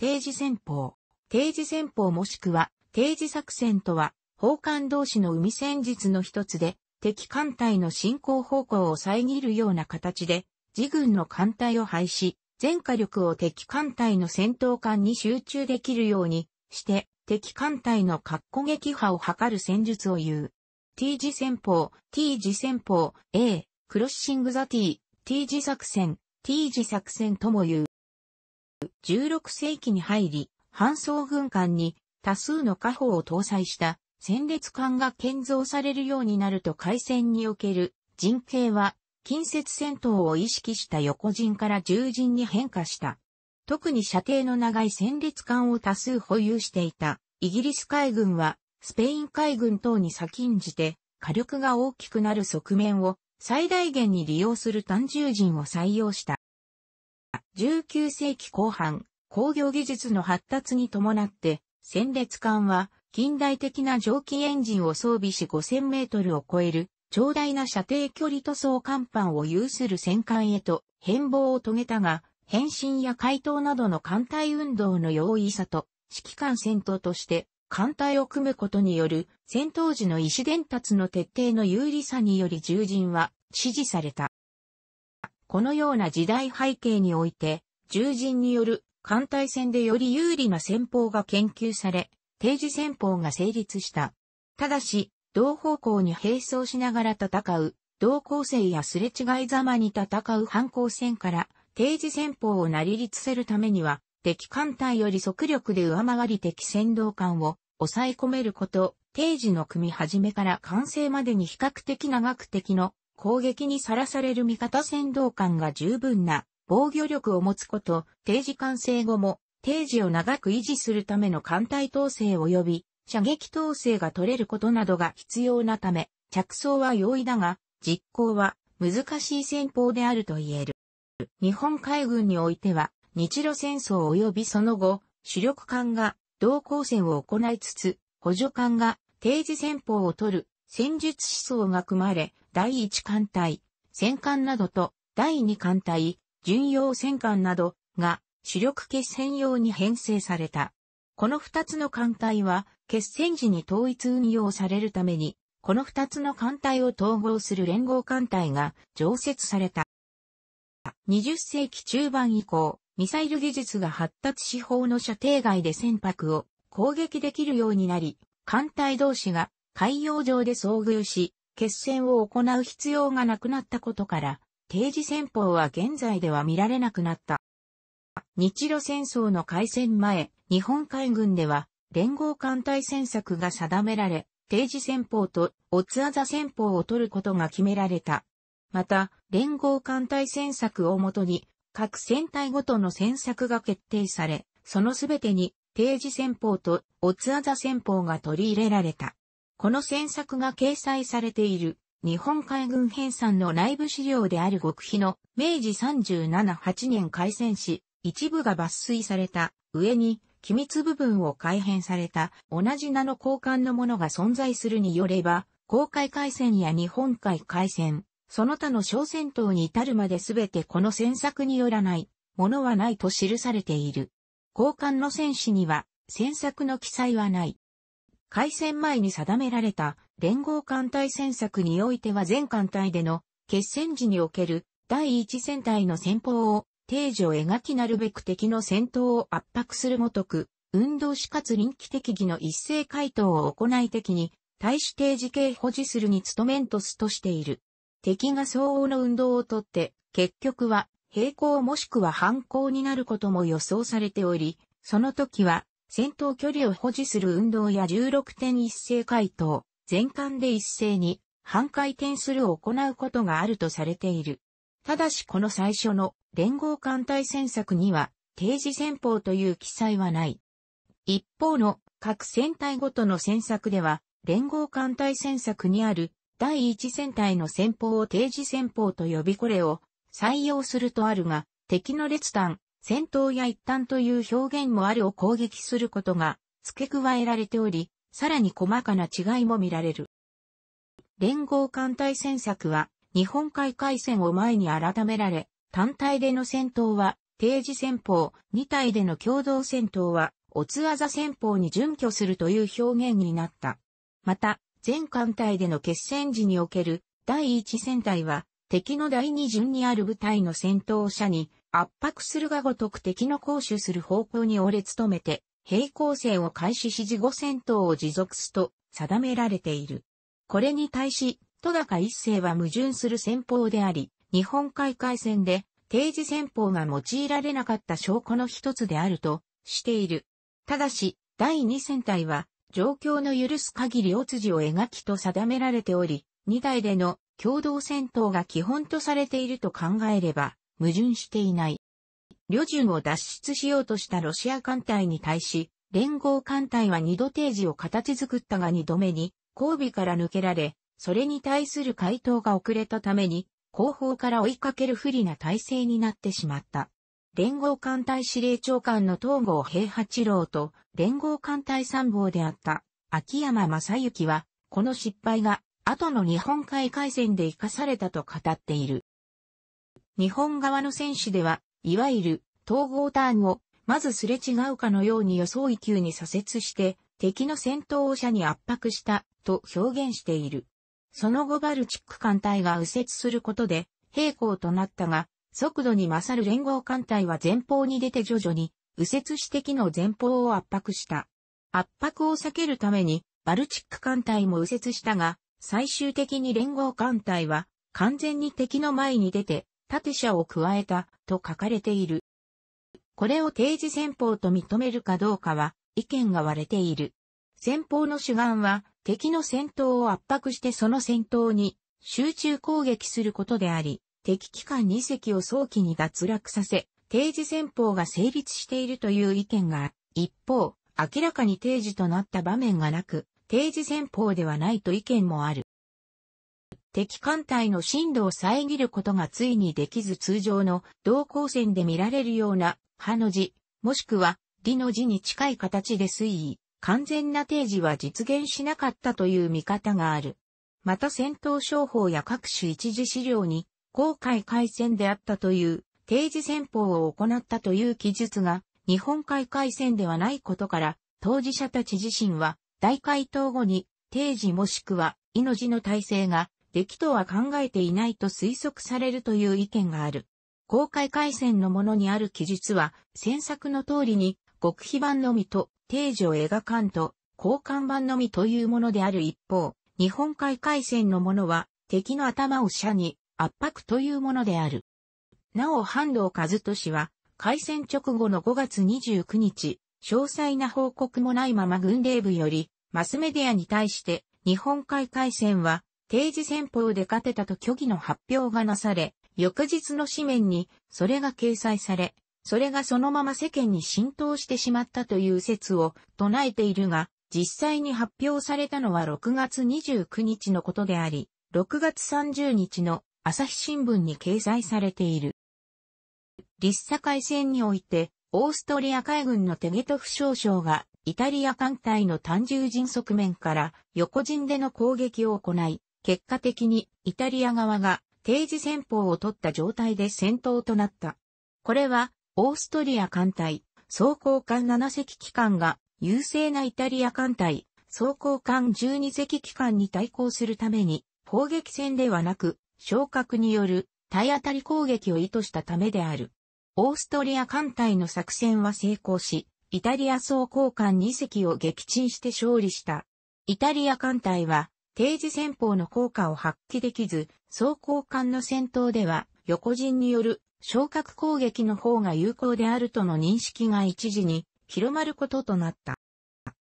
定時戦法。定時戦法もしくは定時作戦とは、砲艦同士の海戦術の一つで、敵艦隊の進行方向を遮るような形で、自軍の艦隊を廃止、全火力を敵艦隊の戦闘艦に集中できるようにして、敵艦隊の格好撃破を図る戦術を言う。T 字戦法、T 字戦法、A、クロッシングザ T、T 字作戦、T 字作戦とも言う。16世紀に入り、搬送軍艦に多数の火砲を搭載した戦列艦が建造されるようになると海戦における陣形は近接戦闘を意識した横陣から重陣に変化した。特に射程の長い戦列艦を多数保有していたイギリス海軍はスペイン海軍等に先んじて火力が大きくなる側面を最大限に利用する単重陣を採用した。19世紀後半、工業技術の発達に伴って、戦列艦は近代的な蒸気エンジンを装備し5000メートルを超える長大な射程距離塗装甲板を有する戦艦へと変貌を遂げたが、変身や回答などの艦隊運動の容易さと、指揮官戦闘として艦隊を組むことによる戦闘時の意思伝達の徹底の有利さにより従人は支持された。このような時代背景において、獣人による艦隊戦でより有利な戦法が研究され、定時戦法が成立した。ただし、同方向に並走しながら戦う、同構成やすれ違いざまに戦う反抗戦から、定時戦法を成り立せるためには、敵艦隊より速力で上回り敵戦導艦を抑え込めること、定時の組み始めから完成までに比較的長く敵の攻撃にさらされる味方先導官が十分な防御力を持つこと、定時完成後も、定時を長く維持するための艦隊統制及び射撃統制が取れることなどが必要なため、着想は容易だが、実行は難しい戦法であると言える。日本海軍においては、日露戦争及びその後、主力艦が同行戦を行いつつ、補助艦が定時戦法を取る戦術思想が組まれ、第一艦隊、戦艦などと、第二艦隊、巡洋戦艦などが主力決戦用に編成された。この二つの艦隊は、決戦時に統一運用されるために、この二つの艦隊を統合する連合艦隊が常設された。20世紀中盤以降、ミサイル技術が発達し法の射程外で船舶を攻撃できるようになり、艦隊同士が海洋上で遭遇し、決戦を行う必要がなくなったことから、定時戦法は現在では見られなくなった。日露戦争の開戦前、日本海軍では連合艦隊戦策が定められ、定時戦法とオツアザ戦法を取ることが決められた。また、連合艦隊戦策をもとに、各戦隊ごとの戦策が決定され、そのすべてに定時戦法とオツアザ戦法が取り入れられた。この戦作が掲載されている日本海軍編纂の内部資料である極秘の明治37、8年開戦し、一部が抜粋された上に機密部分を改変された同じ名の交換のものが存在するによれば、公海海戦や日本海海戦、その他の小戦闘に至るまで全てこの戦作によらないものはないと記されている。交換の戦士には戦作の記載はない。開戦前に定められた連合艦隊戦策においては全艦隊での決戦時における第一戦隊の戦法を定時を描きなるべく敵の戦闘を圧迫するごとく、運動しかつ臨機適義の一斉回答を行い敵に対し定時系保持するに努めんとすとしている。敵が相応の運動をとって、結局は平行もしくは反抗になることも予想されており、その時は戦闘距離を保持する運動や16点一斉回答、全艦で一斉に半回転するを行うことがあるとされている。ただしこの最初の連合艦隊戦策には定時戦法という記載はない。一方の各戦隊ごとの戦策では連合艦隊戦策にある第一戦隊の戦法を定時戦法と呼びこれを採用するとあるが敵の列単戦闘や一端という表現もあるを攻撃することが付け加えられており、さらに細かな違いも見られる。連合艦隊戦策は日本海海戦を前に改められ、単体での戦闘は定時戦法、二体での共同戦闘は、オツアザ戦法に準拠するという表現になった。また、全艦隊での決戦時における第一戦隊は、敵の第二順にある部隊の戦闘者に圧迫するがごとく敵の攻守する方向に折れ努めて、平行線を開始し事後戦闘を持続すと定められている。これに対し、戸高一世は矛盾する戦法であり、日本海海戦で定時戦法が用いられなかった証拠の一つであるとしている。ただし、第二戦隊は状況の許す限りお辻を描きと定められており、二台での共同戦闘が基本とされていると考えれば、矛盾していない。旅順を脱出しようとしたロシア艦隊に対し、連合艦隊は二度定時を形作ったが二度目に、後尾から抜けられ、それに対する回答が遅れたために、後方から追いかける不利な体制になってしまった。連合艦隊司令長官の東郷平八郎と連合艦隊参謀であった秋山正幸は、この失敗が後の日本海海戦で生かされたと語っている。日本側の選手では、いわゆる統合ターンを、まずすれ違うかのように予想級に左折して、敵の戦闘車に圧迫した、と表現している。その後バルチック艦隊が右折することで、平行となったが、速度に勝る連合艦隊は前方に出て徐々に、右折して敵の前方を圧迫した。圧迫を避けるために、バルチック艦隊も右折したが、最終的に連合艦隊は、完全に敵の前に出て、縦者を加えたと書かれている。これを定時戦法と認めるかどうかは意見が割れている。戦法の主眼は敵の戦闘を圧迫してその戦闘に集中攻撃することであり、敵機関2隻を早期に脱落させ、定時戦法が成立しているという意見が、一方、明らかに定時となった場面がなく、定時戦法ではないと意見もある。敵艦隊の進路を遮ることがついにできず通常の同光線で見られるような、波の字、もしくは、理の字に近い形で推移、完全な定時は実現しなかったという見方がある。また戦闘商法や各種一時資料に、公海海戦であったという、定時戦法を行ったという記述が、日本海海戦ではないことから、当事者たち自身は、大回答後に、定時もしくは、命の体制が敵とは考えていないと推測されるという意見がある。公開回線のものにある記述は、先作の通りに、極秘版のみと、定時を描かんと、交換版のみというものである一方、日本海回線のものは、敵の頭を射に、圧迫というものである。なお、半藤和俊は、回戦直後の5月29日、詳細な報告もないまま軍令部より、マスメディアに対して、日本海海戦は、定時戦法で勝てたと虚偽の発表がなされ、翌日の紙面にそれが掲載され、それがそのまま世間に浸透してしまったという説を唱えているが、実際に発表されたのは6月29日のことであり、6月30日の朝日新聞に掲載されている。立佐海戦において、オーストリア海軍のテゲトフ少将が、イタリア艦隊の単獣人側面から横陣での攻撃を行い、結果的にイタリア側が定時戦法を取った状態で戦闘となった。これはオーストリア艦隊、装甲艦7隻機関が優勢なイタリア艦隊、装甲艦12隻機関に対抗するために砲撃戦ではなく昇格による体当たり攻撃を意図したためである。オーストリア艦隊の作戦は成功し、イタリア装甲艦2隻を撃沈して勝利した。イタリア艦隊は定時戦法の効果を発揮できず、装甲艦の戦闘では横陣による昇格攻撃の方が有効であるとの認識が一時に広まることとなった。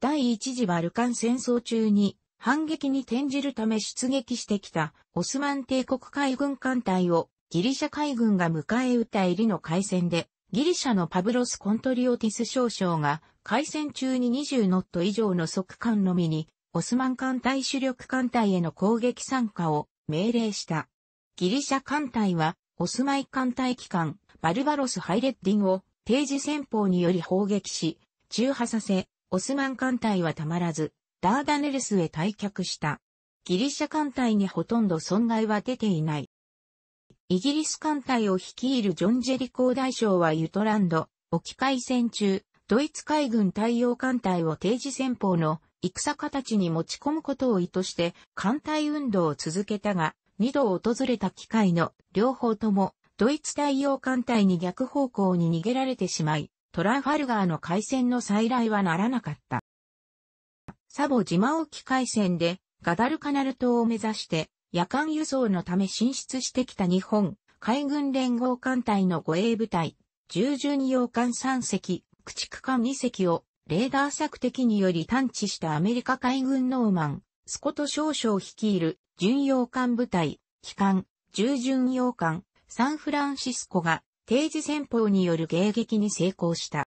第一次バルカン戦争中に反撃に転じるため出撃してきたオスマン帝国海軍艦隊をギリシャ海軍が迎え撃ったエリの海戦でギリシャのパブロス・コントリオティス少将が海戦中に20ノット以上の速艦のみにオスマン艦隊主力艦隊への攻撃参加を命令した。ギリシャ艦隊は、オスマイ艦隊機関、バルバロス・ハイレッディンを定時戦法により砲撃し、中破させ、オスマン艦隊はたまらず、ダーダネルスへ退却した。ギリシャ艦隊にほとんど損害は出ていない。イギリス艦隊を率いるジョン・ジェリコー大将はユトランド、沖海戦中、ドイツ海軍太陽艦隊を定時戦法の戦形に持ち込むことを意図して艦隊運動を続けたが、二度訪れた機会の両方ともドイツ大洋艦隊に逆方向に逃げられてしまい、トラファルガーの海戦の再来はならなかった。サボ島沖海戦でガダルカナル島を目指して夜間輸送のため進出してきた日本海軍連合艦隊の護衛部隊、従順洋艦3隻、駆逐艦2隻をレーダー索敵により探知したアメリカ海軍ノーマン、スコト少将率いる巡洋艦部隊、機関、従巡洋艦、サンフランシスコが定時戦法による迎撃に成功した。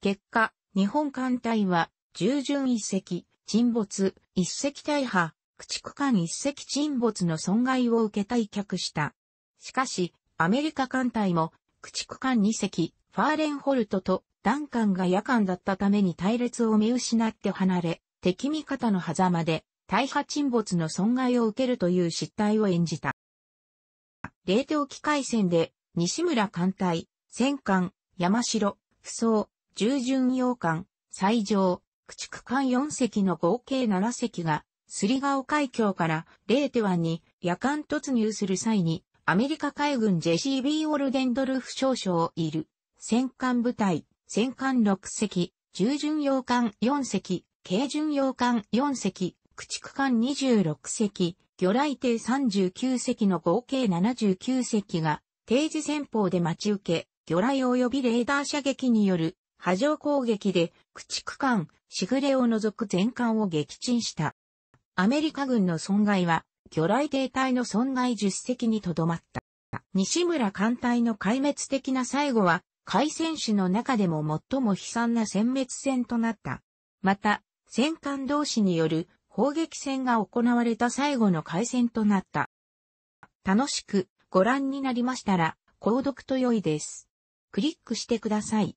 結果、日本艦隊は、従順一隻、沈没、一隻大破、駆逐艦一隻沈没の損害を受け退却した。しかし、アメリカ艦隊も、駆逐艦二隻、ファーレンホルトとダンカンが夜間だったために隊列を見失って離れ、敵味方の狭間で、大破沈没の損害を受けるという失態を演じた。冷凍機械戦で、西村艦隊、戦艦、山城、不装、従順洋艦、最上、駆逐艦4隻の合計7隻が、すりガオ海峡からレーテ湾に夜間突入する際に、アメリカ海軍ジェシー・ビー・オルデンドルフ少将をいる、戦艦部隊、戦艦6隻、従巡洋艦4隻、軽巡洋艦4隻、駆逐艦26隻、魚雷艇39隻の合計79隻が、定時戦法で待ち受け、魚雷及びレーダー射撃による波状攻撃で駆逐艦、しぐれを除く全艦を撃沈した。アメリカ軍の損害は、魚雷艇隊の損害10隻にとどまった。西村艦隊の壊滅的な最後は、海戦士の中でも最も悲惨な殲滅戦となった。また、戦艦同士による砲撃戦が行われた最後の海戦となった。楽しくご覧になりましたら、購読と良いです。クリックしてください。